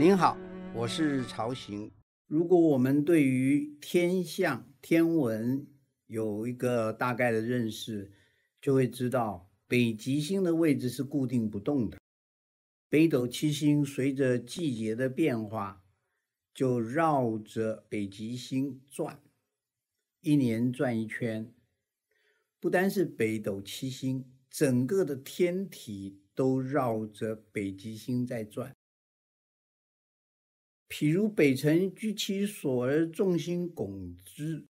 您好，我是曹行。如果我们对于天象、天文有一个大概的认识，就会知道北极星的位置是固定不动的。北斗七星随着季节的变化，就绕着北极星转，一年转一圈。不单是北斗七星，整个的天体都绕着北极星在转。譬如北辰居其所而众星拱之，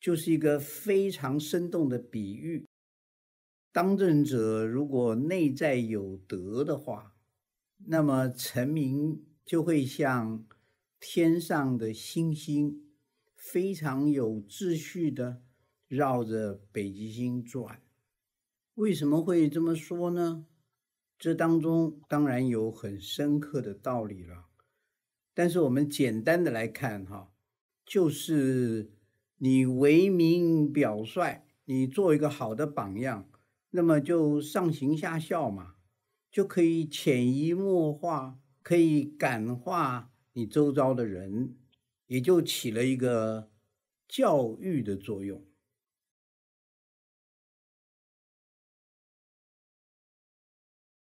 就是一个非常生动的比喻。当政者如果内在有德的话，那么臣民就会像天上的星星，非常有秩序的绕着北极星转。为什么会这么说呢？这当中当然有很深刻的道理了。但是我们简单的来看哈，就是你为民表率，你做一个好的榜样，那么就上行下效嘛，就可以潜移默化，可以感化你周遭的人，也就起了一个教育的作用。